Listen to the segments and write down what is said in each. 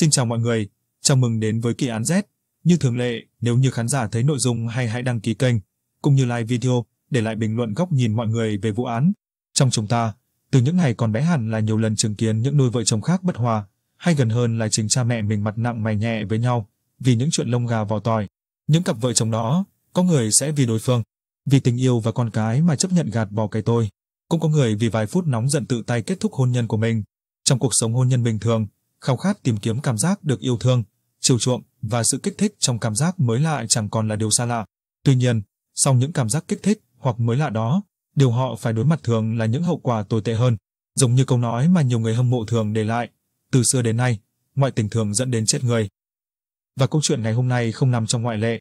Xin chào mọi người, chào mừng đến với kỳ án Z. Như thường lệ, nếu như khán giả thấy nội dung hay hãy đăng ký kênh, cũng như like video, để lại bình luận góc nhìn mọi người về vụ án. Trong chúng ta, từ những ngày còn bé hẳn là nhiều lần chứng kiến những đôi vợ chồng khác bất hòa, hay gần hơn là chính cha mẹ mình mặt nặng mày nhẹ với nhau, vì những chuyện lông gà vào tỏi Những cặp vợ chồng đó, có người sẽ vì đối phương, vì tình yêu và con cái mà chấp nhận gạt bỏ cái tôi. Cũng có người vì vài phút nóng giận tự tay kết thúc hôn nhân của mình. Trong cuộc sống hôn nhân bình thường, khao khát tìm kiếm cảm giác được yêu thương, chiều chuộng và sự kích thích trong cảm giác mới lạ chẳng còn là điều xa lạ. Tuy nhiên, sau những cảm giác kích thích hoặc mới lạ đó, điều họ phải đối mặt thường là những hậu quả tồi tệ hơn, giống như câu nói mà nhiều người hâm mộ thường để lại, từ xưa đến nay, ngoại tình thường dẫn đến chết người. Và câu chuyện ngày hôm nay không nằm trong ngoại lệ.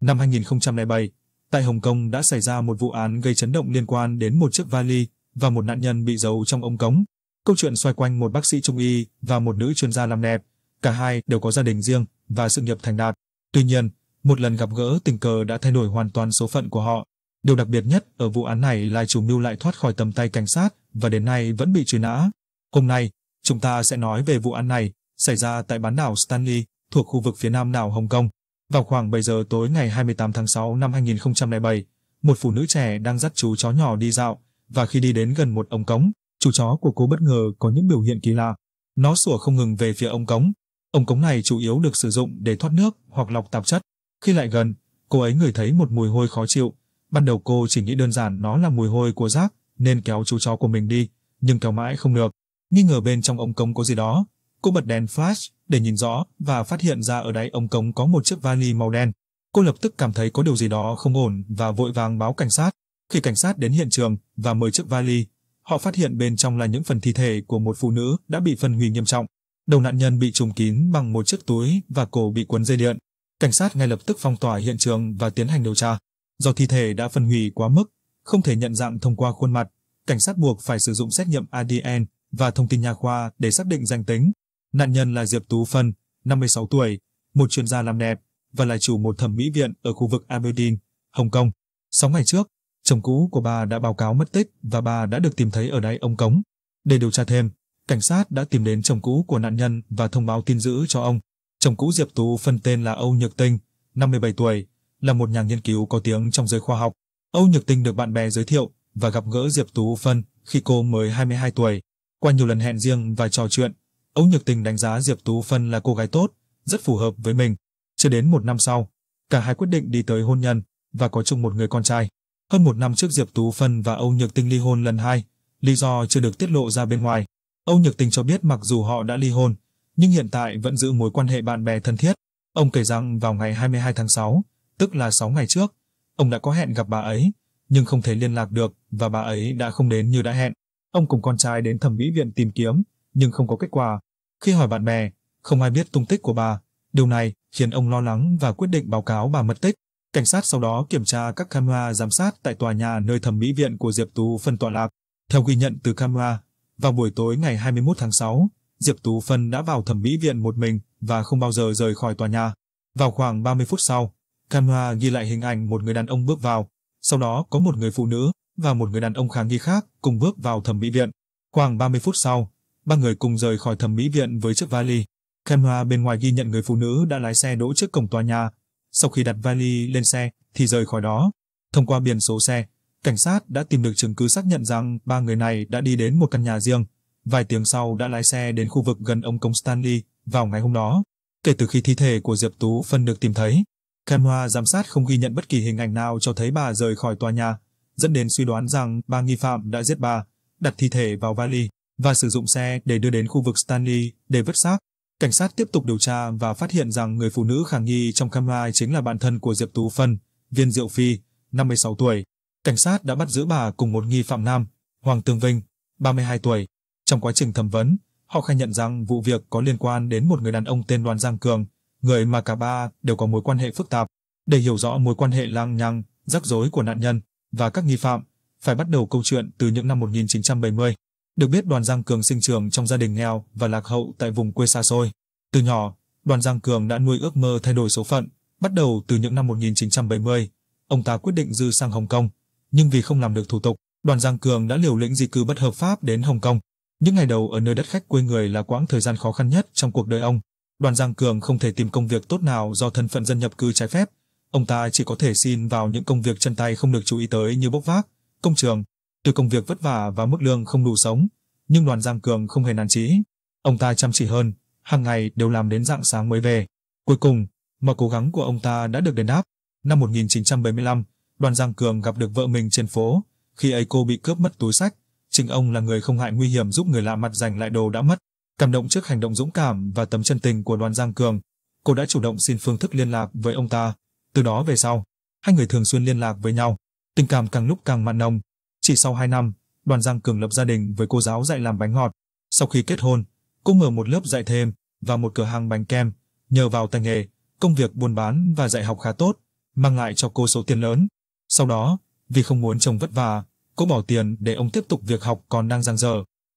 Năm 2007, tại Hồng Kông đã xảy ra một vụ án gây chấn động liên quan đến một chiếc vali và một nạn nhân bị giấu trong ống cống. Câu chuyện xoay quanh một bác sĩ trung y và một nữ chuyên gia làm đẹp, cả hai đều có gia đình riêng và sự nghiệp thành đạt. Tuy nhiên, một lần gặp gỡ tình cờ đã thay đổi hoàn toàn số phận của họ. Điều đặc biệt nhất ở vụ án này là chủ mưu lại thoát khỏi tầm tay cảnh sát và đến nay vẫn bị truy nã. Hôm nay, chúng ta sẽ nói về vụ án này xảy ra tại bán đảo Stanley thuộc khu vực phía nam đảo Hồng Kông. Vào khoảng 7 giờ tối ngày 28 tháng 6 năm 2007, một phụ nữ trẻ đang dắt chú chó nhỏ đi dạo và khi đi đến gần một ống cống, Chú chó của cô bất ngờ có những biểu hiện kỳ lạ. Nó sủa không ngừng về phía ống cống. Ống cống này chủ yếu được sử dụng để thoát nước hoặc lọc tạp chất. Khi lại gần, cô ấy ngửi thấy một mùi hôi khó chịu. Ban đầu cô chỉ nghĩ đơn giản nó là mùi hôi của rác nên kéo chú chó của mình đi, nhưng kéo mãi không được. Nghi ngờ bên trong ống cống có gì đó, cô bật đèn flash để nhìn rõ và phát hiện ra ở đáy ống cống có một chiếc vali màu đen. Cô lập tức cảm thấy có điều gì đó không ổn và vội vàng báo cảnh sát. Khi cảnh sát đến hiện trường và mời chiếc vali họ phát hiện bên trong là những phần thi thể của một phụ nữ đã bị phân hủy nghiêm trọng. Đầu nạn nhân bị trùm kín bằng một chiếc túi và cổ bị cuốn dây điện. Cảnh sát ngay lập tức phong tỏa hiện trường và tiến hành điều tra. Do thi thể đã phân hủy quá mức, không thể nhận dạng thông qua khuôn mặt, cảnh sát buộc phải sử dụng xét nghiệm ADN và thông tin nha khoa để xác định danh tính. Nạn nhân là Diệp Tú Phân, 56 tuổi, một chuyên gia làm đẹp và là chủ một thẩm mỹ viện ở khu vực Aberdeen, Hồng Kông. 6 ngày trước, Chồng cũ của bà đã báo cáo mất tích và bà đã được tìm thấy ở đáy ông cống. Để điều tra thêm, cảnh sát đã tìm đến chồng cũ của nạn nhân và thông báo tin giữ cho ông. Chồng cũ Diệp Tú phân tên là Âu Nhược Tinh, 57 tuổi, là một nhà nghiên cứu có tiếng trong giới khoa học. Âu Nhược Tinh được bạn bè giới thiệu và gặp gỡ Diệp Tú Phân khi cô mới 22 tuổi. Qua nhiều lần hẹn riêng và trò chuyện, Âu Nhược Tinh đánh giá Diệp Tú Phân là cô gái tốt, rất phù hợp với mình. Chưa đến một năm sau, cả hai quyết định đi tới hôn nhân và có chung một người con trai. Hơn một năm trước Diệp Tú Phân và Âu Nhược Tinh ly hôn lần hai, lý do chưa được tiết lộ ra bên ngoài. Âu Nhược Tinh cho biết mặc dù họ đã ly hôn, nhưng hiện tại vẫn giữ mối quan hệ bạn bè thân thiết. Ông kể rằng vào ngày 22 tháng 6, tức là 6 ngày trước, ông đã có hẹn gặp bà ấy, nhưng không thể liên lạc được và bà ấy đã không đến như đã hẹn. Ông cùng con trai đến thẩm mỹ viện tìm kiếm, nhưng không có kết quả. Khi hỏi bạn bè, không ai biết tung tích của bà. Điều này khiến ông lo lắng và quyết định báo cáo bà mất tích. Cảnh sát sau đó kiểm tra các camera giám sát tại tòa nhà nơi thẩm mỹ viện của Diệp Tú Phân tọa lạc. Theo ghi nhận từ camera, vào buổi tối ngày 21 tháng 6, Diệp Tú Phân đã vào thẩm mỹ viện một mình và không bao giờ rời khỏi tòa nhà. Vào khoảng 30 phút sau, camera ghi lại hình ảnh một người đàn ông bước vào, sau đó có một người phụ nữ và một người đàn ông khá nghi khác cùng bước vào thẩm mỹ viện. Khoảng 30 phút sau, ba người cùng rời khỏi thẩm mỹ viện với chiếc vali. Camera bên ngoài ghi nhận người phụ nữ đã lái xe đỗ trước cổng tòa nhà sau khi đặt vali lên xe thì rời khỏi đó. Thông qua biển số xe, cảnh sát đã tìm được chứng cứ xác nhận rằng ba người này đã đi đến một căn nhà riêng. Vài tiếng sau đã lái xe đến khu vực gần ông Công Stanley vào ngày hôm đó. Kể từ khi thi thể của Diệp Tú phân được tìm thấy, camera giám sát không ghi nhận bất kỳ hình ảnh nào cho thấy bà rời khỏi tòa nhà, dẫn đến suy đoán rằng ba nghi phạm đã giết bà, đặt thi thể vào vali và sử dụng xe để đưa đến khu vực Stanley để vứt xác. Cảnh sát tiếp tục điều tra và phát hiện rằng người phụ nữ khả nghi trong camera chính là bạn thân của Diệp Tú Phân, Viên Diệu Phi, 56 tuổi. Cảnh sát đã bắt giữ bà cùng một nghi phạm nam, Hoàng Tương Vinh, 32 tuổi. Trong quá trình thẩm vấn, họ khai nhận rằng vụ việc có liên quan đến một người đàn ông tên Đoàn Giang Cường, người mà cả ba đều có mối quan hệ phức tạp. Để hiểu rõ mối quan hệ lang nhăng, rắc rối của nạn nhân và các nghi phạm, phải bắt đầu câu chuyện từ những năm 1970. Được biết Đoàn Giang Cường sinh trưởng trong gia đình nghèo và lạc hậu tại vùng quê xa xôi. Từ nhỏ, Đoàn Giang Cường đã nuôi ước mơ thay đổi số phận. Bắt đầu từ những năm 1970, ông ta quyết định dư sang Hồng Kông. Nhưng vì không làm được thủ tục, Đoàn Giang Cường đã liều lĩnh di cư bất hợp pháp đến Hồng Kông. Những ngày đầu ở nơi đất khách quê người là quãng thời gian khó khăn nhất trong cuộc đời ông. Đoàn Giang Cường không thể tìm công việc tốt nào do thân phận dân nhập cư trái phép. Ông ta chỉ có thể xin vào những công việc chân tay không được chú ý tới như bốc vác, công trường. Từ công việc vất vả và mức lương không đủ sống, nhưng Đoàn Giang Cường không hề nản chí. Ông ta chăm chỉ hơn, hàng ngày đều làm đến rạng sáng mới về. Cuối cùng, mọi cố gắng của ông ta đã được đền đáp. Năm 1975, Đoàn Giang Cường gặp được vợ mình trên phố, khi ấy cô bị cướp mất túi sách, trình ông là người không hại nguy hiểm giúp người lạ mặt giành lại đồ đã mất. Cảm động trước hành động dũng cảm và tấm chân tình của Đoàn Giang Cường, cô đã chủ động xin phương thức liên lạc với ông ta. Từ đó về sau, hai người thường xuyên liên lạc với nhau, tình cảm càng lúc càng mặn nồng. Chỉ sau 2 năm, Đoàn Giang Cường lập gia đình với cô giáo dạy làm bánh ngọt. Sau khi kết hôn, cô mở một lớp dạy thêm, và một cửa hàng bánh kem. Nhờ vào tay nghề, công việc buôn bán và dạy học khá tốt, mang lại cho cô số tiền lớn. Sau đó, vì không muốn chồng vất vả, cô bỏ tiền để ông tiếp tục việc học còn đang giang dở.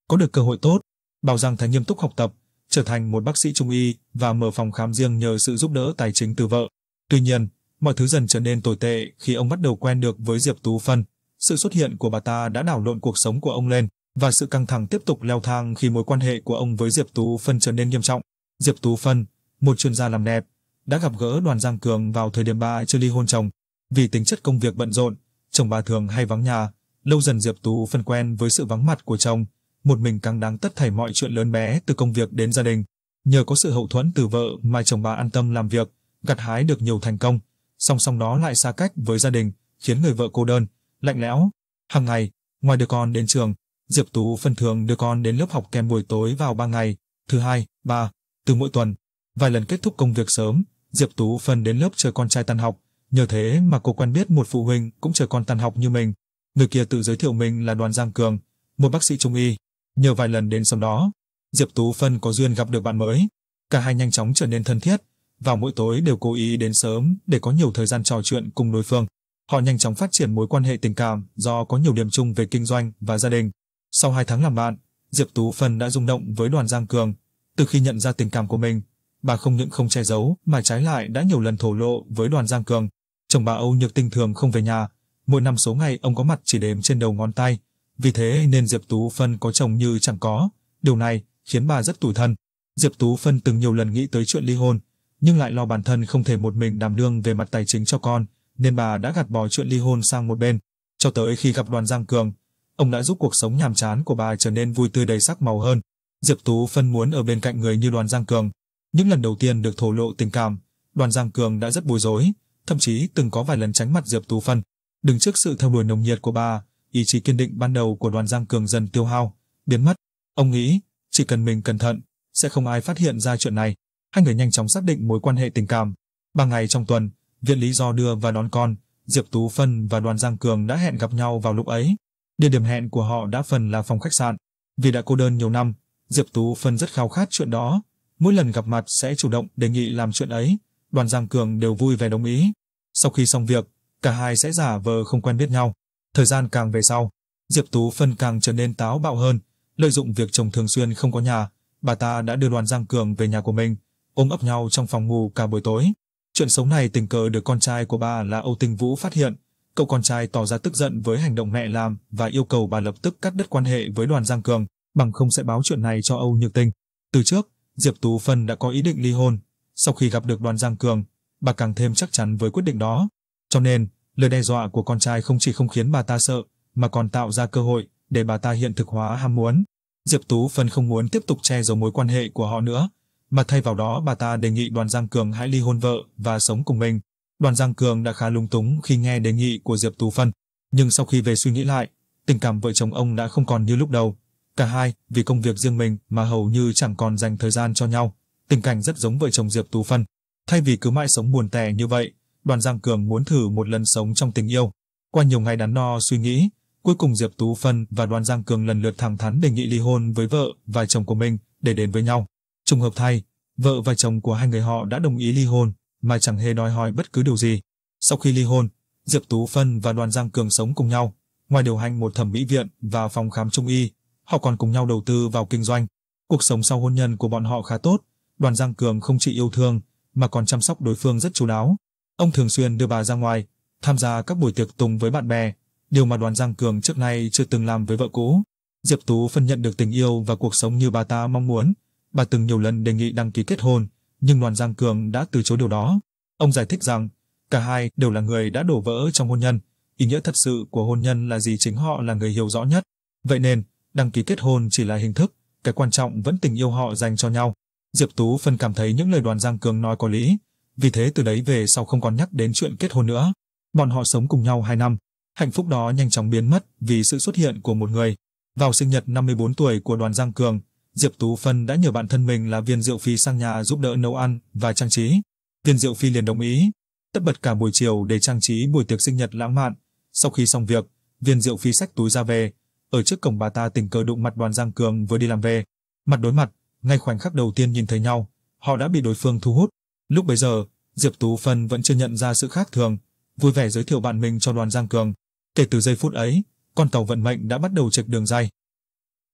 Có được cơ hội tốt, Bảo rằng Thái nghiêm túc học tập, trở thành một bác sĩ trung y và mở phòng khám riêng nhờ sự giúp đỡ tài chính từ vợ. Tuy nhiên, mọi thứ dần trở nên tồi tệ khi ông bắt đầu quen được với Diệp Tú Phân. Sự xuất hiện của bà ta đã đảo lộn cuộc sống của ông lên và sự căng thẳng tiếp tục leo thang khi mối quan hệ của ông với Diệp Tú Phân trở nên nghiêm trọng. Diệp Tú Phân, một chuyên gia làm đẹp, đã gặp gỡ Đoàn Giang Cường vào thời điểm bà chưa ly hôn chồng. Vì tính chất công việc bận rộn, chồng bà thường hay vắng nhà, lâu dần Diệp Tú Phân quen với sự vắng mặt của chồng, một mình càng đáng tất thảy mọi chuyện lớn bé từ công việc đến gia đình. Nhờ có sự hậu thuẫn từ vợ mà chồng bà an tâm làm việc, gặt hái được nhiều thành công, song song đó lại xa cách với gia đình, khiến người vợ cô đơn, lạnh lẽo. Hàng ngày, ngoài đưa con đến trường, Diệp Tú phân thường đưa con đến lớp học kèm buổi tối vào 3 ngày, thứ hai, ba, từ mỗi tuần, vài lần kết thúc công việc sớm, Diệp Tú phần đến lớp chờ con trai tan học, nhờ thế mà cô quen biết một phụ huynh cũng chờ con tan học như mình. Người kia tự giới thiệu mình là Đoàn Giang Cường, một bác sĩ trung y. Nhờ vài lần đến sớm đó, Diệp Tú Phân có duyên gặp được bạn mới. Cả hai nhanh chóng trở nên thân thiết, vào mỗi tối đều cố ý đến sớm để có nhiều thời gian trò chuyện cùng đối phương. Họ nhanh chóng phát triển mối quan hệ tình cảm do có nhiều điểm chung về kinh doanh và gia đình. Sau hai tháng làm bạn, Diệp Tú Phân đã rung động với Đoàn Giang Cường, từ khi nhận ra tình cảm của mình, bà không những không che giấu mà trái lại đã nhiều lần thổ lộ với đoàn Giang Cường. Chồng bà Âu Nhược Tinh thường không về nhà, mỗi năm số ngày ông có mặt chỉ đếm trên đầu ngón tay. Vì thế nên Diệp Tú Phân có chồng như chẳng có. Điều này khiến bà rất tủi thân. Diệp Tú Phân từng nhiều lần nghĩ tới chuyện ly hôn, nhưng lại lo bản thân không thể một mình đảm đương về mặt tài chính cho con, nên bà đã gạt bỏ chuyện ly hôn sang một bên. Cho tới khi gặp đoàn Giang Cường, ông đã giúp cuộc sống nhàm chán của bà trở nên vui tươi đầy sắc màu hơn. Diệp Tú phân muốn ở bên cạnh người như Đoàn Giang Cường. Những lần đầu tiên được thổ lộ tình cảm, Đoàn Giang Cường đã rất bối rối, thậm chí từng có vài lần tránh mặt Diệp Tú Phân. Đứng trước sự theo đuổi nồng nhiệt của bà, ý chí kiên định ban đầu của Đoàn Giang Cường dần tiêu hao, biến mất. Ông nghĩ, chỉ cần mình cẩn thận, sẽ không ai phát hiện ra chuyện này. Hai người nhanh chóng xác định mối quan hệ tình cảm. Ba ngày trong tuần, viện lý do đưa và đón con, Diệp Tú Phân và Đoàn Giang Cường đã hẹn gặp nhau vào lúc ấy. Địa điểm hẹn của họ đã phần là phòng khách sạn. Vì đã cô đơn nhiều năm, Diệp Tú Phân rất khao khát chuyện đó. Mỗi lần gặp mặt sẽ chủ động đề nghị làm chuyện ấy. Đoàn Giang Cường đều vui vẻ đồng ý. Sau khi xong việc, cả hai sẽ giả vờ không quen biết nhau. Thời gian càng về sau, Diệp Tú Phân càng trở nên táo bạo hơn. Lợi dụng việc chồng thường xuyên không có nhà, bà ta đã đưa đoàn Giang Cường về nhà của mình, ôm ấp nhau trong phòng ngủ cả buổi tối. Chuyện xấu này tình cờ được con trai của bà là Âu Tình Vũ phát hiện. Cậu con trai tỏ ra tức giận với hành động mẹ làm và yêu cầu bà lập tức cắt đứt quan hệ với đoàn Giang Cường bằng không sẽ báo chuyện này cho Âu Nhược Tinh. Từ trước, Diệp Tú Phân đã có ý định ly hôn. Sau khi gặp được đoàn Giang Cường, bà càng thêm chắc chắn với quyết định đó. Cho nên, lời đe dọa của con trai không chỉ không khiến bà ta sợ, mà còn tạo ra cơ hội để bà ta hiện thực hóa ham muốn. Diệp Tú Phân không muốn tiếp tục che giấu mối quan hệ của họ nữa, mà thay vào đó bà ta đề nghị đoàn Giang Cường hãy ly hôn vợ và sống cùng mình. Đoàn Giang Cường đã khá lung túng khi nghe đề nghị của Diệp Tú Phân, nhưng sau khi về suy nghĩ lại, tình cảm vợ chồng ông đã không còn như lúc đầu. Cả hai vì công việc riêng mình mà hầu như chẳng còn dành thời gian cho nhau. Tình cảnh rất giống vợ chồng Diệp Tú Phân. Thay vì cứ mãi sống buồn tẻ như vậy, đoàn Giang Cường muốn thử một lần sống trong tình yêu. Qua nhiều ngày đắn đo suy nghĩ, cuối cùng Diệp Tú Phân và đoàn Giang Cường lần lượt thẳng thắn đề nghị ly hôn với vợ và chồng của mình để đến với nhau. Trùng hợp thay, vợ và chồng của hai người họ đã đồng ý ly hôn mà chẳng hề đòi hỏi bất cứ điều gì. Sau khi ly hôn, Diệp Tú Phân và đoàn Giang Cường sống cùng nhau, ngoài điều hành một thẩm mỹ viện và phòng khám trung y, Họ còn cùng nhau đầu tư vào kinh doanh. Cuộc sống sau hôn nhân của bọn họ khá tốt. Đoàn Giang Cường không chỉ yêu thương mà còn chăm sóc đối phương rất chú đáo. Ông thường xuyên đưa bà ra ngoài, tham gia các buổi tiệc tùng với bạn bè, điều mà Đoàn Giang Cường trước nay chưa từng làm với vợ cũ. Diệp Tú phân nhận được tình yêu và cuộc sống như bà ta mong muốn. Bà từng nhiều lần đề nghị đăng ký kết hôn, nhưng Đoàn Giang Cường đã từ chối điều đó. Ông giải thích rằng cả hai đều là người đã đổ vỡ trong hôn nhân, ý nghĩa thật sự của hôn nhân là gì chính họ là người hiểu rõ nhất. Vậy nên, đăng ký kết hôn chỉ là hình thức, cái quan trọng vẫn tình yêu họ dành cho nhau. Diệp Tú phân cảm thấy những lời đoàn Giang Cường nói có lý, vì thế từ đấy về sau không còn nhắc đến chuyện kết hôn nữa. Bọn họ sống cùng nhau 2 năm, hạnh phúc đó nhanh chóng biến mất vì sự xuất hiện của một người. Vào sinh nhật 54 tuổi của đoàn Giang Cường, Diệp Tú Phân đã nhờ bạn thân mình là Viên Diệu Phi sang nhà giúp đỡ nấu ăn và trang trí. Viên Diệu Phi liền đồng ý, tất bật cả buổi chiều để trang trí buổi tiệc sinh nhật lãng mạn. Sau khi xong việc, Viên Diệu Phi xách túi ra về, ở trước cổng bà ta tình cờ đụng mặt đoàn Giang Cường vừa đi làm về. Mặt đối mặt, ngay khoảnh khắc đầu tiên nhìn thấy nhau, họ đã bị đối phương thu hút. Lúc bấy giờ, Diệp Tú Phân vẫn chưa nhận ra sự khác thường, vui vẻ giới thiệu bạn mình cho đoàn Giang Cường. Kể từ giây phút ấy, con tàu vận mệnh đã bắt đầu chệch đường dây.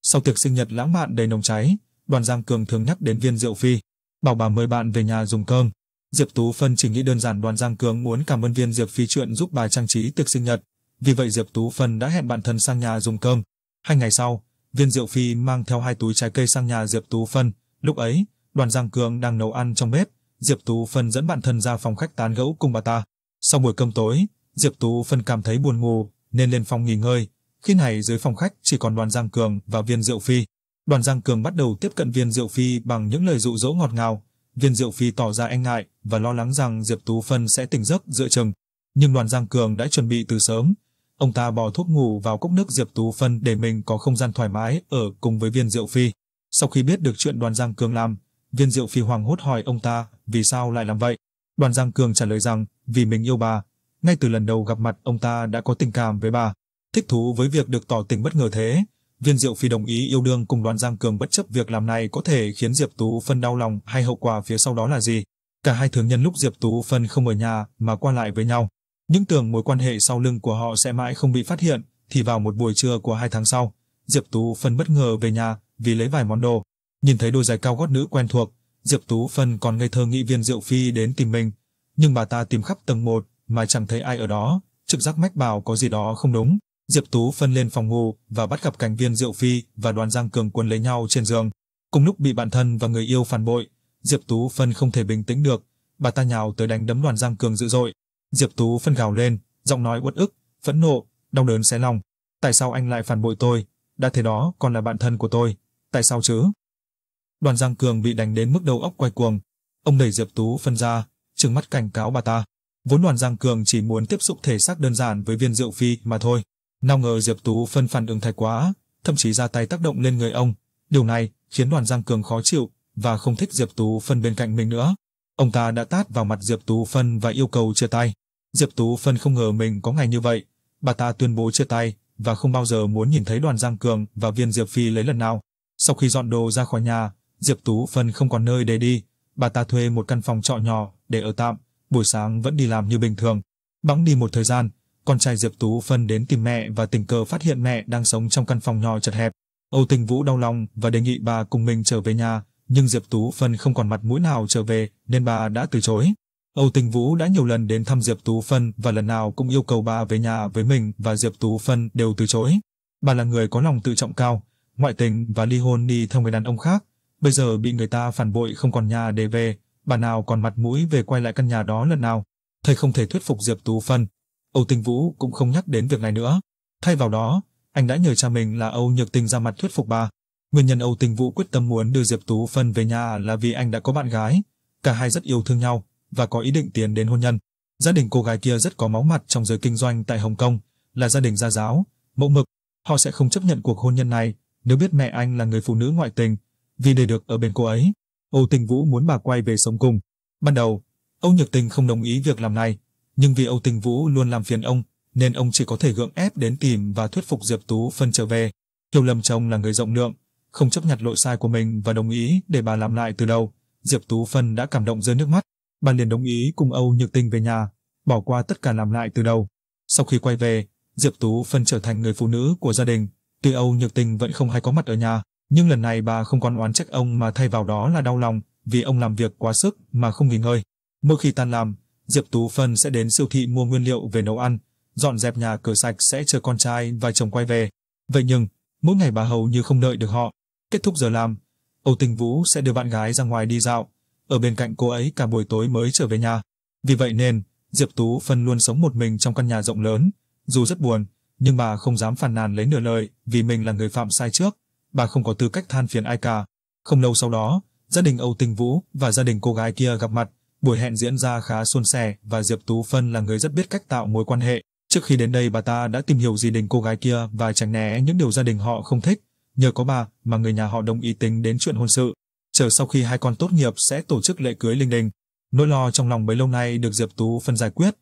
Sau tiệc sinh nhật lãng mạn đầy nồng cháy, đoàn Giang Cường thường nhắc đến viên rượu phi, bảo bà mời bạn về nhà dùng cơm. Diệp Tú Phân chỉ nghĩ đơn giản đoàn Giang Cường muốn cảm ơn viên Diệp Phi chuyện giúp bà trang trí tiệc sinh nhật. Vì vậy Diệp Tú Phân đã hẹn bạn thân sang nhà dùng cơm. Hai ngày sau, Viên Diệu Phi mang theo hai túi trái cây sang nhà Diệp Tú Phân. Lúc ấy, đoàn Giang Cường đang nấu ăn trong bếp. Diệp Tú Phân dẫn bạn thân ra phòng khách tán gẫu cùng bà ta. Sau buổi cơm tối, Diệp Tú Phân cảm thấy buồn ngủ nên lên phòng nghỉ ngơi. Khi này dưới phòng khách chỉ còn đoàn Giang Cường và Viên Diệu Phi. Đoàn Giang Cường bắt đầu tiếp cận Viên Diệu Phi bằng những lời dụ dỗ ngọt ngào. Viên Diệu Phi tỏ ra e ngại và lo lắng rằng Diệp Tú Phân sẽ tỉnh giấc giữa chừng. Nhưng đoàn Giang Cường đã chuẩn bị từ sớm, Ông ta bỏ thuốc ngủ vào cốc nước Diệp Tú Phân để mình có không gian thoải mái ở cùng với viên Diệu Phi. Sau khi biết được chuyện đoàn Giang Cường làm, viên Diệu Phi hoàng hốt hỏi ông ta vì sao lại làm vậy. Đoàn Giang Cường trả lời rằng vì mình yêu bà. Ngay từ lần đầu gặp mặt ông ta đã có tình cảm với bà. Thích thú với việc được tỏ tình bất ngờ thế, viên Diệu Phi đồng ý yêu đương cùng đoàn Giang Cường bất chấp việc làm này có thể khiến Diệp Tú Phân đau lòng hay hậu quả phía sau đó là gì. Cả hai thường nhân lúc Diệp Tú Phân không ở nhà mà qua lại với nhau. Những tưởng mối quan hệ sau lưng của họ sẽ mãi không bị phát hiện, thì vào một buổi trưa của hai tháng sau, Diệp Tú Phân bất ngờ về nhà vì lấy vài món đồ. Nhìn thấy đôi giày cao gót nữ quen thuộc, Diệp Tú Phân còn ngây thơ nghĩ viên Diệu Phi đến tìm mình. Nhưng bà ta tìm khắp tầng 1 mà chẳng thấy ai ở đó, trực giác mách bảo có gì đó không đúng. Diệp Tú Phân lên phòng ngủ và bắt gặp cảnh viên Diệu Phi và đoàn Giang Cường quân lấy nhau trên giường. Cùng lúc bị bạn thân và người yêu phản bội, Diệp Tú Phân không thể bình tĩnh được. Bà ta nhào tới đánh đấm đoàn Giang Cường dữ dội, Diệp Tú phân gào lên, giọng nói uất ức, phẫn nộ, đau đớn xé lòng. Tại sao anh lại phản bội tôi? Đã thế đó còn là bạn thân của tôi. Tại sao chứ? Đoàn Giang Cường bị đánh đến mức đầu óc quay cuồng. Ông đẩy Diệp Tú phân ra, trừng mắt cảnh cáo bà ta. Vốn đoàn Giang Cường chỉ muốn tiếp xúc thể xác đơn giản với viên rượu phi mà thôi. Nào ngờ Diệp Tú phân phản ứng thái quá, thậm chí ra tay tác động lên người ông. Điều này khiến đoàn Giang Cường khó chịu và không thích Diệp Tú phân bên cạnh mình nữa. Ông ta đã tát vào mặt Diệp Tú Phân và yêu cầu chia tay. Diệp Tú Phân không ngờ mình có ngày như vậy. Bà ta tuyên bố chia tay và không bao giờ muốn nhìn thấy đoàn Giang Cường và viên Diệp Phi lấy lần nào. Sau khi dọn đồ ra khỏi nhà, Diệp Tú Phân không còn nơi để đi. Bà ta thuê một căn phòng trọ nhỏ để ở tạm, buổi sáng vẫn đi làm như bình thường. Bẵng đi một thời gian, con trai Diệp Tú Phân đến tìm mẹ và tình cờ phát hiện mẹ đang sống trong căn phòng nhỏ chật hẹp. Âu Tình Vũ đau lòng và đề nghị bà cùng mình trở về nhà nhưng Diệp Tú Phân không còn mặt mũi nào trở về nên bà đã từ chối. Âu Tình Vũ đã nhiều lần đến thăm Diệp Tú Phân và lần nào cũng yêu cầu bà về nhà với mình và Diệp Tú Phân đều từ chối. Bà là người có lòng tự trọng cao, ngoại tình và ly hôn đi theo người đàn ông khác, bây giờ bị người ta phản bội không còn nhà để về, bà nào còn mặt mũi về quay lại căn nhà đó lần nào. Thầy không thể thuyết phục Diệp Tú Phân, Âu Tình Vũ cũng không nhắc đến việc này nữa. Thay vào đó, anh đã nhờ cha mình là Âu Nhược Tình ra mặt thuyết phục bà. Nguyên nhân Âu Tình Vũ quyết tâm muốn đưa Diệp Tú Phân về nhà là vì anh đã có bạn gái, cả hai rất yêu thương nhau và có ý định tiến đến hôn nhân. Gia đình cô gái kia rất có máu mặt trong giới kinh doanh tại Hồng Kông, là gia đình gia giáo, mẫu mực, họ sẽ không chấp nhận cuộc hôn nhân này nếu biết mẹ anh là người phụ nữ ngoại tình, vì để được ở bên cô ấy, Âu Tình Vũ muốn bà quay về sống cùng. Ban đầu, Âu Nhược Tình không đồng ý việc làm này, nhưng vì Âu Tình Vũ luôn làm phiền ông, nên ông chỉ có thể gượng ép đến tìm và thuyết phục Diệp Tú phân trở về. Hiểu lầm chồng là người rộng lượng, không chấp nhận lỗi sai của mình và đồng ý để bà làm lại từ đầu, Diệp Tú Phân đã cảm động rơi nước mắt. Bà liền đồng ý cùng Âu Nhược Tinh về nhà, bỏ qua tất cả làm lại từ đầu. Sau khi quay về, Diệp Tú Phân trở thành người phụ nữ của gia đình. Tuy Âu Nhược Tinh vẫn không hay có mặt ở nhà, nhưng lần này bà không còn oán trách ông mà thay vào đó là đau lòng vì ông làm việc quá sức mà không nghỉ ngơi. Mỗi khi tan làm, Diệp Tú Phân sẽ đến siêu thị mua nguyên liệu về nấu ăn, dọn dẹp nhà cửa sạch sẽ chờ con trai và chồng quay về. Vậy nhưng, mỗi ngày bà hầu như không đợi được họ, Kết thúc giờ làm, Âu Tình Vũ sẽ đưa bạn gái ra ngoài đi dạo, ở bên cạnh cô ấy cả buổi tối mới trở về nhà. Vì vậy nên, Diệp Tú Phân luôn sống một mình trong căn nhà rộng lớn, dù rất buồn, nhưng bà không dám phàn nàn lấy nửa lời vì mình là người phạm sai trước, bà không có tư cách than phiền ai cả. Không lâu sau đó, gia đình Âu Tình Vũ và gia đình cô gái kia gặp mặt, buổi hẹn diễn ra khá suôn sẻ và Diệp Tú Phân là người rất biết cách tạo mối quan hệ. Trước khi đến đây bà ta đã tìm hiểu gì đình cô gái kia và tránh né những điều gia đình họ không thích. Nhờ có bà mà người nhà họ đồng ý tính đến chuyện hôn sự. Chờ sau khi hai con tốt nghiệp sẽ tổ chức lễ cưới linh đình. Nỗi lo trong lòng bấy lâu nay được Diệp Tú phân giải quyết.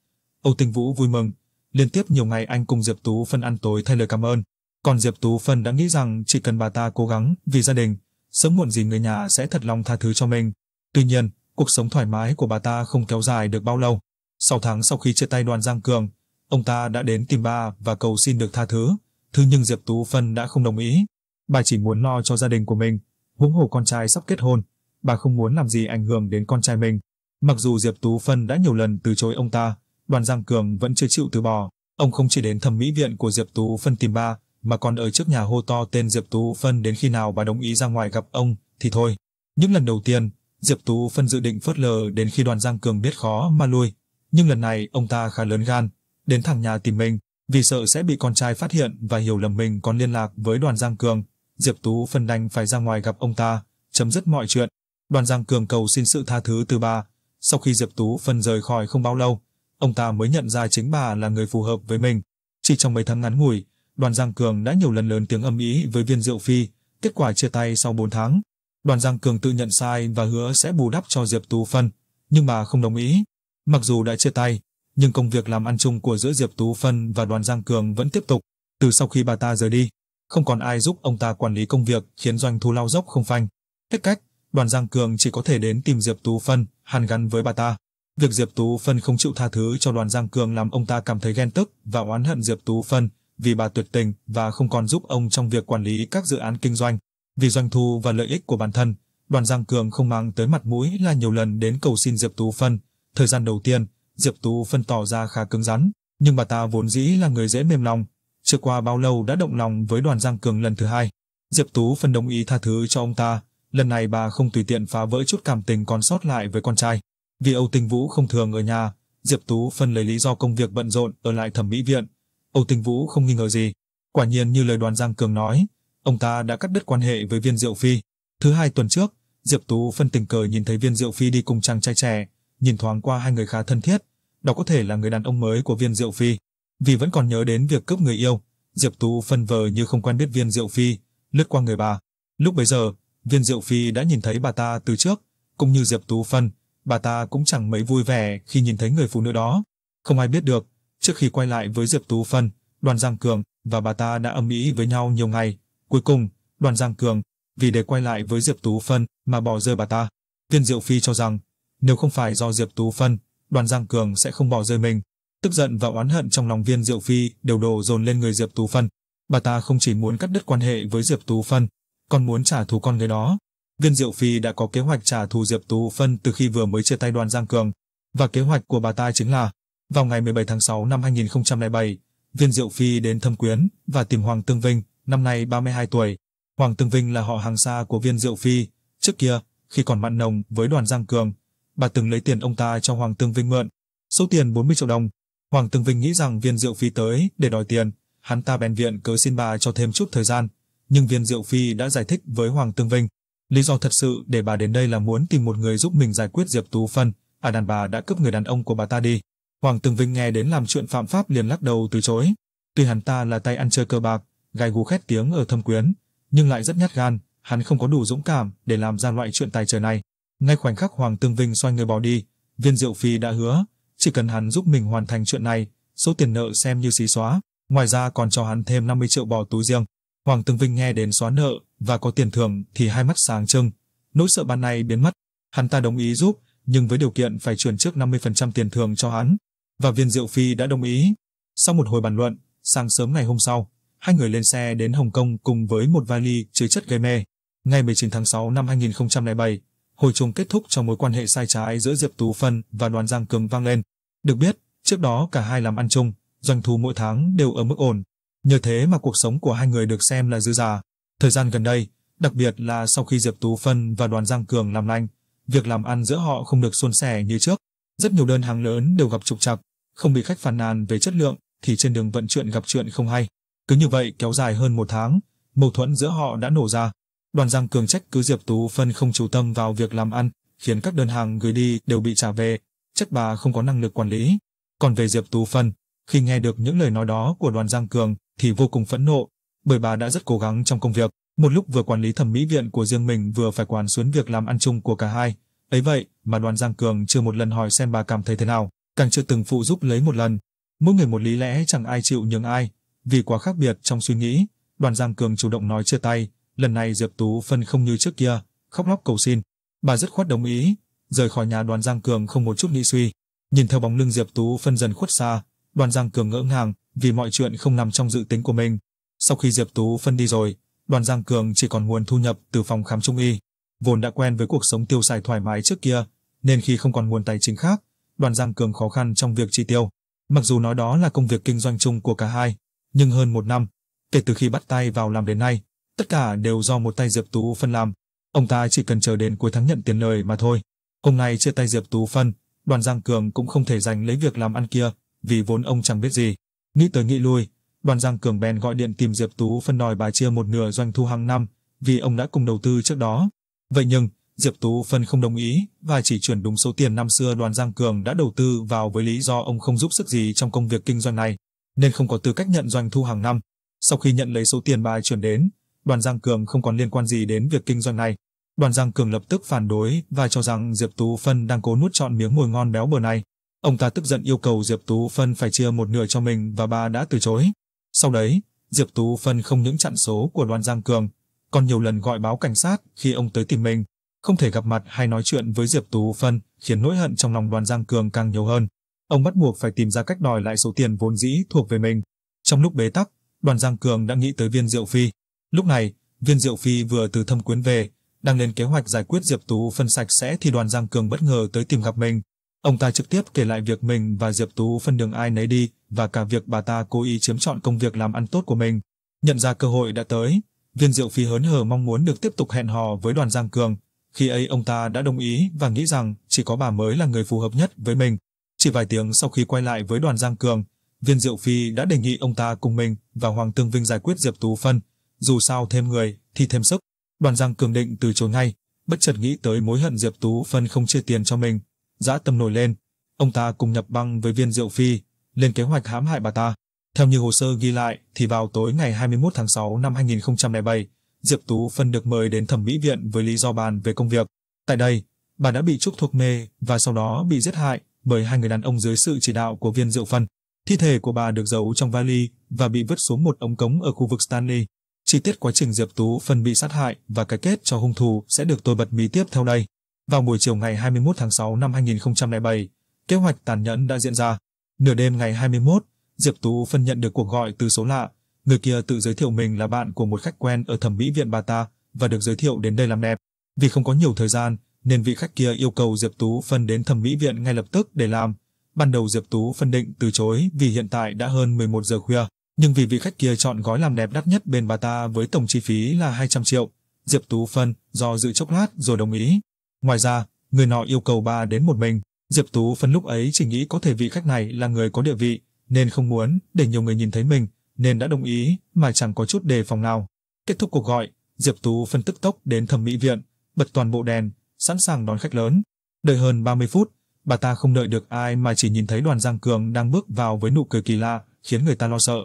Âu Tình Vũ vui mừng. Liên tiếp nhiều ngày anh cùng Diệp Tú phân ăn tối thay lời cảm ơn. Còn Diệp Tú phân đã nghĩ rằng chỉ cần bà ta cố gắng vì gia đình, sớm muộn gì người nhà sẽ thật lòng tha thứ cho mình. Tuy nhiên, cuộc sống thoải mái của bà ta không kéo dài được bao lâu. sau tháng sau khi chia tay đoàn Giang Cường, ông ta đã đến tìm bà và cầu xin được tha thứ. Thứ nhưng Diệp Tú Phân đã không đồng ý. Bà chỉ muốn lo cho gia đình của mình, huống hồ con trai sắp kết hôn, bà không muốn làm gì ảnh hưởng đến con trai mình. Mặc dù Diệp Tú Phân đã nhiều lần từ chối ông ta, Đoàn Giang Cường vẫn chưa chịu từ bỏ. Ông không chỉ đến thẩm mỹ viện của Diệp Tú Phân tìm bà, mà còn ở trước nhà hô to tên Diệp Tú Phân đến khi nào bà đồng ý ra ngoài gặp ông thì thôi. Những lần đầu tiên, Diệp Tú Phân dự định phớt lờ đến khi Đoàn Giang Cường biết khó mà lui. Nhưng lần này ông ta khá lớn gan, đến thẳng nhà tìm mình, vì sợ sẽ bị con trai phát hiện và hiểu lầm mình còn liên lạc với Đoàn Giang Cường Diệp Tú phần đành phải ra ngoài gặp ông ta, chấm dứt mọi chuyện. Đoàn Giang Cường cầu xin sự tha thứ từ bà. Sau khi Diệp Tú phần rời khỏi không bao lâu, ông ta mới nhận ra chính bà là người phù hợp với mình. Chỉ trong mấy tháng ngắn ngủi, Đoàn Giang Cường đã nhiều lần lớn tiếng âm ý với viên Diệu Phi, kết quả chia tay sau 4 tháng. Đoàn Giang Cường tự nhận sai và hứa sẽ bù đắp cho Diệp Tú Phân, nhưng bà không đồng ý. Mặc dù đã chia tay, nhưng công việc làm ăn chung của giữa Diệp Tú Phân và Đoàn Giang Cường vẫn tiếp tục. Từ sau khi bà ta rời đi, không còn ai giúp ông ta quản lý công việc khiến doanh thu lao dốc không phanh. Hết cách, đoàn Giang Cường chỉ có thể đến tìm Diệp Tú Phân, hàn gắn với bà ta. Việc Diệp Tú Phân không chịu tha thứ cho đoàn Giang Cường làm ông ta cảm thấy ghen tức và oán hận Diệp Tú Phân vì bà tuyệt tình và không còn giúp ông trong việc quản lý các dự án kinh doanh. Vì doanh thu và lợi ích của bản thân, đoàn Giang Cường không mang tới mặt mũi là nhiều lần đến cầu xin Diệp Tú Phân. Thời gian đầu tiên, Diệp Tú Phân tỏ ra khá cứng rắn, nhưng bà ta vốn dĩ là người dễ mềm lòng chưa qua bao lâu đã động lòng với đoàn Giang Cường lần thứ hai. Diệp Tú phần đồng ý tha thứ cho ông ta, lần này bà không tùy tiện phá vỡ chút cảm tình còn sót lại với con trai. Vì Âu Tình Vũ không thường ở nhà, Diệp Tú phân lấy lý do công việc bận rộn ở lại thẩm mỹ viện. Âu Tình Vũ không nghi ngờ gì, quả nhiên như lời đoàn Giang Cường nói, ông ta đã cắt đứt quan hệ với Viên Diệu Phi. Thứ hai tuần trước, Diệp Tú phân tình cờ nhìn thấy Viên Diệu Phi đi cùng chàng trai trẻ, nhìn thoáng qua hai người khá thân thiết, đó có thể là người đàn ông mới của Viên Diệu Phi. Vì vẫn còn nhớ đến việc cướp người yêu, Diệp Tú phân vờ như không quen biết Viên Diệu Phi, lướt qua người bà. Lúc bấy giờ, Viên Diệu Phi đã nhìn thấy bà ta từ trước, cũng như Diệp Tú Phân, bà ta cũng chẳng mấy vui vẻ khi nhìn thấy người phụ nữ đó. Không ai biết được, trước khi quay lại với Diệp Tú Phân, Đoàn Giang Cường và bà ta đã âm ý với nhau nhiều ngày. Cuối cùng, Đoàn Giang Cường vì để quay lại với Diệp Tú Phân mà bỏ rơi bà ta. Viên Diệu Phi cho rằng, nếu không phải do Diệp Tú Phân, Đoàn Giang Cường sẽ không bỏ rơi mình. Tức giận và oán hận trong lòng viên Diệu Phi đều đổ dồn lên người Diệp Tú Phân. Bà ta không chỉ muốn cắt đứt quan hệ với Diệp Tú Phân, còn muốn trả thù con người đó. Viên Diệu Phi đã có kế hoạch trả thù Diệp Tú Phân từ khi vừa mới chia tay đoàn Giang Cường, và kế hoạch của bà ta chính là vào ngày 17 tháng 6 năm 2007, Viên Diệu Phi đến Thâm Quyến và tìm Hoàng Tương Vinh, năm nay 32 tuổi. Hoàng Tương Vinh là họ hàng xa của Viên Diệu Phi. Trước kia, khi còn mặn nồng với đoàn Giang Cường, bà từng lấy tiền ông ta cho Hoàng Tương Vinh mượn, số tiền 40 triệu đồng Hoàng Tương Vinh nghĩ rằng viên diệu phi tới để đòi tiền, hắn ta bèn viện cớ xin bà cho thêm chút thời gian, nhưng viên diệu phi đã giải thích với Hoàng Tương Vinh. Lý do thật sự để bà đến đây là muốn tìm một người giúp mình giải quyết Diệp Tú Phân, à đàn bà đã cướp người đàn ông của bà ta đi. Hoàng Tương Vinh nghe đến làm chuyện phạm pháp liền lắc đầu từ chối. Tuy hắn ta là tay ăn chơi cờ bạc, gai gù khét tiếng ở thâm quyến, nhưng lại rất nhát gan, hắn không có đủ dũng cảm để làm ra loại chuyện tài trời này. Ngay khoảnh khắc Hoàng Tương Vinh xoay người bỏ đi, viên diệu phi đã hứa chỉ cần hắn giúp mình hoàn thành chuyện này, số tiền nợ xem như xí xóa. Ngoài ra còn cho hắn thêm 50 triệu bò túi riêng. Hoàng Tương Vinh nghe đến xóa nợ và có tiền thưởng thì hai mắt sáng trưng. Nỗi sợ ban này biến mất. Hắn ta đồng ý giúp, nhưng với điều kiện phải chuyển trước 50% tiền thưởng cho hắn. Và viên Diệu Phi đã đồng ý. Sau một hồi bàn luận, sáng sớm ngày hôm sau, hai người lên xe đến Hồng Kông cùng với một vali chứa chất gây mê. Ngày 19 tháng 6 năm 2007, hồi chuông kết thúc trong mối quan hệ sai trái giữa Diệp Tú Phân và Đoàn Giang Cường vang lên. Được biết, trước đó cả hai làm ăn chung, doanh thu mỗi tháng đều ở mức ổn. Nhờ thế mà cuộc sống của hai người được xem là dư giả. Thời gian gần đây, đặc biệt là sau khi Diệp Tú Phân và Đoàn Giang Cường làm lành, việc làm ăn giữa họ không được suôn sẻ như trước. Rất nhiều đơn hàng lớn đều gặp trục trặc, không bị khách phàn nàn về chất lượng thì trên đường vận chuyển gặp chuyện không hay. Cứ như vậy kéo dài hơn một tháng, mâu thuẫn giữa họ đã nổ ra. Đoàn Giang Cường trách cứ Diệp Tú Phân không chú tâm vào việc làm ăn, khiến các đơn hàng gửi đi đều bị trả về, chắc bà không có năng lực quản lý. Còn về Diệp Tú Phân, khi nghe được những lời nói đó của đoàn Giang Cường thì vô cùng phẫn nộ, bởi bà đã rất cố gắng trong công việc, một lúc vừa quản lý thẩm mỹ viện của riêng mình vừa phải quản xuống việc làm ăn chung của cả hai. Ấy vậy mà đoàn Giang Cường chưa một lần hỏi xem bà cảm thấy thế nào, càng chưa từng phụ giúp lấy một lần. Mỗi người một lý lẽ chẳng ai chịu nhường ai, vì quá khác biệt trong suy nghĩ, đoàn Giang Cường chủ động nói chia tay, lần này Diệp Tú Phân không như trước kia, khóc lóc cầu xin. Bà rất khoát đồng ý, rời khỏi nhà đoàn Giang Cường không một chút nghĩ suy. Nhìn theo bóng lưng Diệp Tú phân dần khuất xa, đoàn Giang Cường ngỡ ngàng vì mọi chuyện không nằm trong dự tính của mình. Sau khi Diệp Tú phân đi rồi, đoàn Giang Cường chỉ còn nguồn thu nhập từ phòng khám trung y. Vốn đã quen với cuộc sống tiêu xài thoải mái trước kia, nên khi không còn nguồn tài chính khác, đoàn Giang Cường khó khăn trong việc chi tiêu. Mặc dù nói đó là công việc kinh doanh chung của cả hai, nhưng hơn một năm, kể từ khi bắt tay vào làm đến nay, tất cả đều do một tay Diệp Tú phân làm. Ông ta chỉ cần chờ đến cuối tháng nhận tiền lời mà thôi. Hôm nay chia tay Diệp Tú Phân, đoàn Giang Cường cũng không thể giành lấy việc làm ăn kia, vì vốn ông chẳng biết gì. Nghĩ tới nghĩ lui, đoàn Giang Cường bèn gọi điện tìm Diệp Tú Phân đòi bà chia một nửa doanh thu hàng năm, vì ông đã cùng đầu tư trước đó. Vậy nhưng, Diệp Tú Phân không đồng ý và chỉ chuyển đúng số tiền năm xưa đoàn Giang Cường đã đầu tư vào với lý do ông không giúp sức gì trong công việc kinh doanh này, nên không có tư cách nhận doanh thu hàng năm. Sau khi nhận lấy số tiền bà chuyển đến, đoàn Giang Cường không còn liên quan gì đến việc kinh doanh này. Đoàn Giang Cường lập tức phản đối và cho rằng Diệp Tú Phân đang cố nuốt trọn miếng mồi ngon béo bở này. Ông ta tức giận yêu cầu Diệp Tú Phân phải chia một nửa cho mình và bà đã từ chối. Sau đấy, Diệp Tú Phân không những chặn số của Đoàn Giang Cường, còn nhiều lần gọi báo cảnh sát khi ông tới tìm mình. Không thể gặp mặt hay nói chuyện với Diệp Tú Phân khiến nỗi hận trong lòng Đoàn Giang Cường càng nhiều hơn. Ông bắt buộc phải tìm ra cách đòi lại số tiền vốn dĩ thuộc về mình. Trong lúc bế tắc, Đoàn Giang Cường đã nghĩ tới viên Diệu Phi. Lúc này, viên Diệu Phi vừa từ thâm quyến về, đang lên kế hoạch giải quyết Diệp Tú phân sạch sẽ thì đoàn Giang Cường bất ngờ tới tìm gặp mình. Ông ta trực tiếp kể lại việc mình và Diệp Tú phân đường ai nấy đi và cả việc bà ta cố ý chiếm trọn công việc làm ăn tốt của mình. Nhận ra cơ hội đã tới, viên diệu phi hớn hở mong muốn được tiếp tục hẹn hò với đoàn Giang Cường. Khi ấy ông ta đã đồng ý và nghĩ rằng chỉ có bà mới là người phù hợp nhất với mình. Chỉ vài tiếng sau khi quay lại với đoàn Giang Cường, viên diệu phi đã đề nghị ông ta cùng mình và Hoàng Tương Vinh giải quyết Diệp Tú phân. Dù sao thêm người thì thêm sức. Đoàn Giang Cường định từ chối ngay, bất chợt nghĩ tới mối hận Diệp Tú phân không chia tiền cho mình, dã tâm nổi lên, ông ta cùng nhập băng với viên Diệu Phi, lên kế hoạch hãm hại bà ta. Theo như hồ sơ ghi lại thì vào tối ngày 21 tháng 6 năm 2007, Diệp Tú phân được mời đến thẩm mỹ viện với lý do bàn về công việc. Tại đây, bà đã bị trúc thuộc mê và sau đó bị giết hại bởi hai người đàn ông dưới sự chỉ đạo của viên Diệu Phân. Thi thể của bà được giấu trong vali và bị vứt xuống một ống cống ở khu vực Stanley. Chi tiết quá trình Diệp Tú phân bị sát hại và cái kết cho hung thủ sẽ được tôi bật mí tiếp theo đây. Vào buổi chiều ngày 21 tháng 6 năm 2007, kế hoạch tàn nhẫn đã diễn ra. Nửa đêm ngày 21, Diệp Tú phân nhận được cuộc gọi từ số lạ. Người kia tự giới thiệu mình là bạn của một khách quen ở thẩm mỹ viện bà ta và được giới thiệu đến đây làm đẹp. Vì không có nhiều thời gian, nên vị khách kia yêu cầu Diệp Tú phân đến thẩm mỹ viện ngay lập tức để làm. Ban đầu Diệp Tú phân định từ chối vì hiện tại đã hơn 11 giờ khuya, nhưng vì vị khách kia chọn gói làm đẹp đắt nhất bên bà ta với tổng chi phí là 200 triệu, Diệp Tú Phân do dự chốc lát rồi đồng ý. Ngoài ra, người nọ yêu cầu bà đến một mình. Diệp Tú Phân lúc ấy chỉ nghĩ có thể vị khách này là người có địa vị, nên không muốn để nhiều người nhìn thấy mình, nên đã đồng ý mà chẳng có chút đề phòng nào. Kết thúc cuộc gọi, Diệp Tú Phân tức tốc đến thẩm mỹ viện, bật toàn bộ đèn, sẵn sàng đón khách lớn. Đợi hơn 30 phút, bà ta không đợi được ai mà chỉ nhìn thấy đoàn Giang Cường đang bước vào với nụ cười kỳ lạ, khiến người ta lo sợ.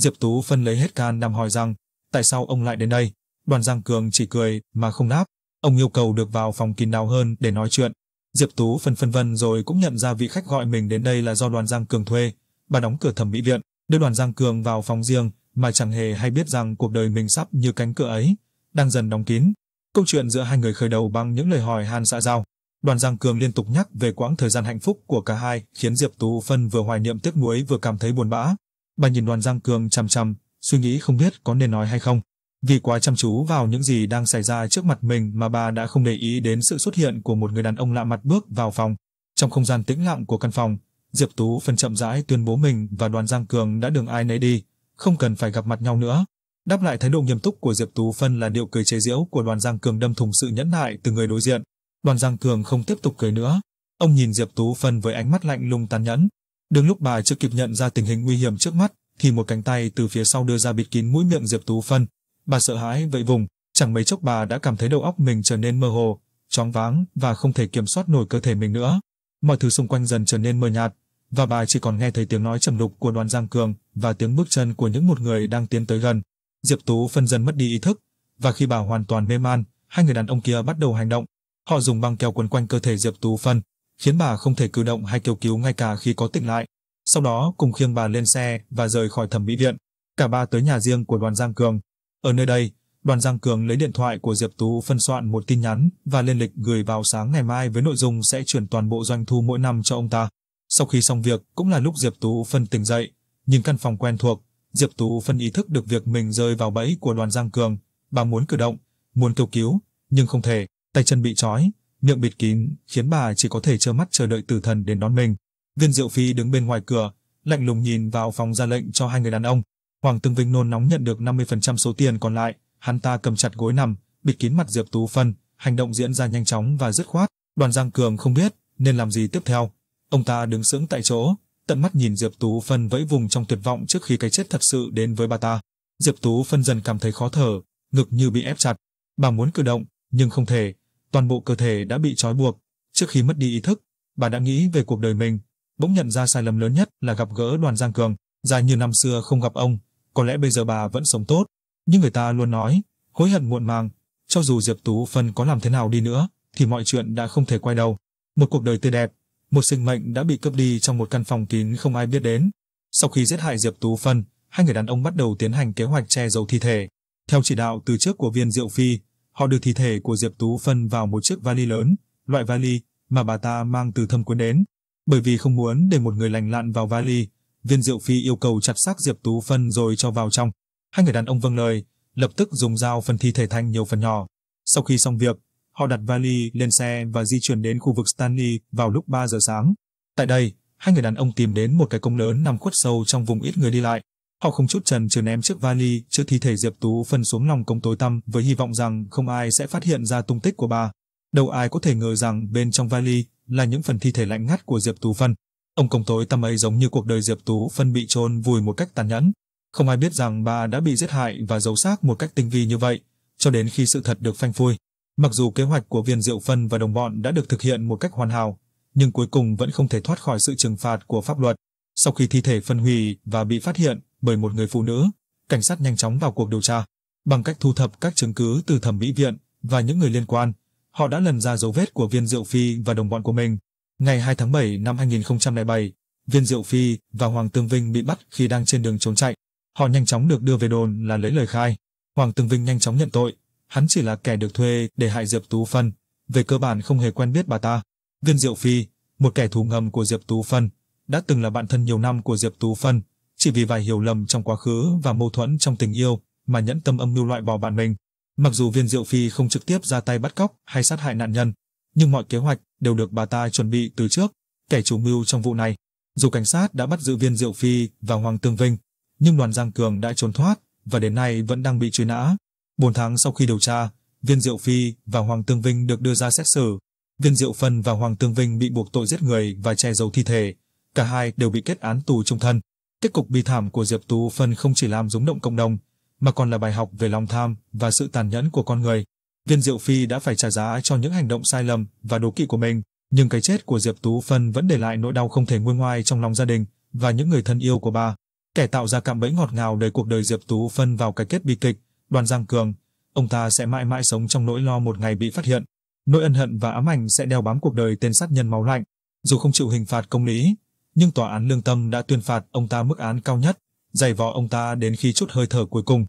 Diệp Tú phân lấy hết can đam hỏi rằng, tại sao ông lại đến đây? Đoàn Giang Cường chỉ cười mà không đáp. Ông yêu cầu được vào phòng kín đáo hơn để nói chuyện. Diệp Tú phân phân vân rồi cũng nhận ra vị khách gọi mình đến đây là do Đoàn Giang Cường thuê. Bà đóng cửa thẩm mỹ viện, đưa Đoàn Giang Cường vào phòng riêng mà chẳng hề hay biết rằng cuộc đời mình sắp như cánh cửa ấy, đang dần đóng kín. Câu chuyện giữa hai người khởi đầu bằng những lời hỏi han xã dạ giao. Đoàn Giang Cường liên tục nhắc về quãng thời gian hạnh phúc của cả hai, khiến Diệp Tú Phân vừa hoài niệm tiếc nuối vừa cảm thấy buồn bã. Bà nhìn đoàn Giang cường chằm chằm, suy nghĩ không biết có nên nói hay không. Vì quá chăm chú vào những gì đang xảy ra trước mặt mình mà bà đã không để ý đến sự xuất hiện của một người đàn ông lạ mặt bước vào phòng. Trong không gian tĩnh lặng của căn phòng, Diệp Tú phân chậm rãi tuyên bố mình và đoàn Giang Cường đã đường ai nấy đi, không cần phải gặp mặt nhau nữa. Đáp lại thái độ nghiêm túc của Diệp Tú Phân là điệu cười chế giễu của đoàn Giang Cường đâm thùng sự nhẫn nại từ người đối diện. Đoàn Giang Cường không tiếp tục cười nữa. Ông nhìn Diệp Tú Phân với ánh mắt lạnh lùng tàn nhẫn, Đương lúc bà chưa kịp nhận ra tình hình nguy hiểm trước mắt, thì một cánh tay từ phía sau đưa ra bịt kín mũi miệng Diệp Tú Phân. Bà sợ hãi vậy vùng, chẳng mấy chốc bà đã cảm thấy đầu óc mình trở nên mơ hồ, choáng váng và không thể kiểm soát nổi cơ thể mình nữa. Mọi thứ xung quanh dần trở nên mờ nhạt, và bà chỉ còn nghe thấy tiếng nói trầm đục của đoàn Giang Cường và tiếng bước chân của những một người đang tiến tới gần. Diệp Tú Phân dần mất đi ý thức, và khi bà hoàn toàn mê man, hai người đàn ông kia bắt đầu hành động. Họ dùng băng keo quấn quanh cơ thể Diệp Tú Phân, khiến bà không thể cử động hay kêu cứu ngay cả khi có tỉnh lại. Sau đó cùng khiêng bà lên xe và rời khỏi thẩm mỹ viện. Cả ba tới nhà riêng của Đoàn Giang Cường. Ở nơi đây, Đoàn Giang Cường lấy điện thoại của Diệp Tú phân soạn một tin nhắn và lên lịch gửi vào sáng ngày mai với nội dung sẽ chuyển toàn bộ doanh thu mỗi năm cho ông ta. Sau khi xong việc cũng là lúc Diệp Tú phân tỉnh dậy, nhìn căn phòng quen thuộc, Diệp Tú phân ý thức được việc mình rơi vào bẫy của Đoàn Giang Cường, bà muốn cử động, muốn kêu cứu, nhưng không thể, tay chân bị trói, miệng bịt kín khiến bà chỉ có thể trơ mắt chờ đợi tử thần đến đón mình. Viên Diệu Phi đứng bên ngoài cửa, lạnh lùng nhìn vào phòng ra lệnh cho hai người đàn ông. Hoàng Tương Vinh nôn nóng nhận được 50% số tiền còn lại, hắn ta cầm chặt gối nằm, bịt kín mặt Diệp Tú Phân, hành động diễn ra nhanh chóng và dứt khoát. Đoàn Giang Cường không biết nên làm gì tiếp theo. Ông ta đứng sững tại chỗ, tận mắt nhìn Diệp Tú Phân vẫy vùng trong tuyệt vọng trước khi cái chết thật sự đến với bà ta. Diệp Tú Phân dần cảm thấy khó thở, ngực như bị ép chặt. Bà muốn cử động, nhưng không thể, toàn bộ cơ thể đã bị trói buộc. Trước khi mất đi ý thức, bà đã nghĩ về cuộc đời mình, bỗng nhận ra sai lầm lớn nhất là gặp gỡ đoàn Giang Cường, dài như năm xưa không gặp ông, có lẽ bây giờ bà vẫn sống tốt. Nhưng người ta luôn nói, hối hận muộn màng, cho dù Diệp Tú Phân có làm thế nào đi nữa, thì mọi chuyện đã không thể quay đầu. Một cuộc đời tươi đẹp, một sinh mệnh đã bị cướp đi trong một căn phòng kín không ai biết đến. Sau khi giết hại Diệp Tú Phân, hai người đàn ông bắt đầu tiến hành kế hoạch che giấu thi thể. Theo chỉ đạo từ trước của viên Diệu Phi, Họ đưa thi thể của Diệp Tú phân vào một chiếc vali lớn, loại vali mà bà ta mang từ thâm quyến đến. Bởi vì không muốn để một người lành lặn vào vali, viên diệu phi yêu cầu chặt xác Diệp Tú phân rồi cho vào trong. Hai người đàn ông vâng lời, lập tức dùng dao phân thi thể thành nhiều phần nhỏ. Sau khi xong việc, họ đặt vali lên xe và di chuyển đến khu vực Stanley vào lúc 3 giờ sáng. Tại đây, hai người đàn ông tìm đến một cái công lớn nằm khuất sâu trong vùng ít người đi lại. Họ không chút chần chừ ném chiếc vali chứa thi thể Diệp Tú phân xuống lòng công tối tăm với hy vọng rằng không ai sẽ phát hiện ra tung tích của bà. Đâu ai có thể ngờ rằng bên trong vali là những phần thi thể lạnh ngắt của Diệp Tú Phân. Ông công tối tăm ấy giống như cuộc đời Diệp Tú Phân bị chôn vùi một cách tàn nhẫn. Không ai biết rằng bà đã bị giết hại và giấu xác một cách tinh vi như vậy, cho đến khi sự thật được phanh phui. Mặc dù kế hoạch của viên Diệu Phân và đồng bọn đã được thực hiện một cách hoàn hảo, nhưng cuối cùng vẫn không thể thoát khỏi sự trừng phạt của pháp luật. Sau khi thi thể phân hủy và bị phát hiện bởi một người phụ nữ, cảnh sát nhanh chóng vào cuộc điều tra. Bằng cách thu thập các chứng cứ từ thẩm mỹ viện và những người liên quan, họ đã lần ra dấu vết của viên Diệu Phi và đồng bọn của mình. Ngày 2 tháng 7 năm 2007, viên Diệu Phi và Hoàng Tương Vinh bị bắt khi đang trên đường trốn chạy. Họ nhanh chóng được đưa về đồn là lấy lời khai. Hoàng Tương Vinh nhanh chóng nhận tội, hắn chỉ là kẻ được thuê để hại Diệp Tú Phân, về cơ bản không hề quen biết bà ta. Viên Diệu Phi, một kẻ thù ngầm của Diệp Tú Phân, đã từng là bạn thân nhiều năm của Diệp Tú Phân, chỉ vì vài hiểu lầm trong quá khứ và mâu thuẫn trong tình yêu mà nhẫn tâm âm mưu loại bỏ bạn mình. Mặc dù Viên Diệu Phi không trực tiếp ra tay bắt cóc hay sát hại nạn nhân, nhưng mọi kế hoạch đều được bà ta chuẩn bị từ trước, kẻ chủ mưu trong vụ này. Dù cảnh sát đã bắt giữ Viên Diệu Phi và Hoàng Tương Vinh, nhưng đoàn Giang Cường đã trốn thoát và đến nay vẫn đang bị truy nã. Bốn tháng sau khi điều tra, Viên Diệu Phi và Hoàng Tương Vinh được đưa ra xét xử. Viên Diệu Phân và Hoàng Tương Vinh bị buộc tội giết người và che giấu thi thể, cả hai đều bị kết án tù trung thân. Kết cục bi thảm của Diệp Tú Phân không chỉ làm rúng động cộng đồng, mà còn là bài học về lòng tham và sự tàn nhẫn của con người. Viên Diệu Phi đã phải trả giá cho những hành động sai lầm và đố kỵ của mình, nhưng cái chết của Diệp Tú Phân vẫn để lại nỗi đau không thể nguôi ngoai trong lòng gia đình và những người thân yêu của bà. Kẻ tạo ra cạm bẫy ngọt ngào đời cuộc đời Diệp Tú Phân vào cái kết bi kịch, Đoàn Giang Cường, ông ta sẽ mãi mãi sống trong nỗi lo một ngày bị phát hiện. Nỗi ân hận và ám ảnh sẽ đeo bám cuộc đời tên sát nhân máu lạnh. Dù không chịu hình phạt công lý, nhưng tòa án lương tâm đã tuyên phạt ông ta mức án cao nhất, dày vò ông ta đến khi chút hơi thở cuối cùng.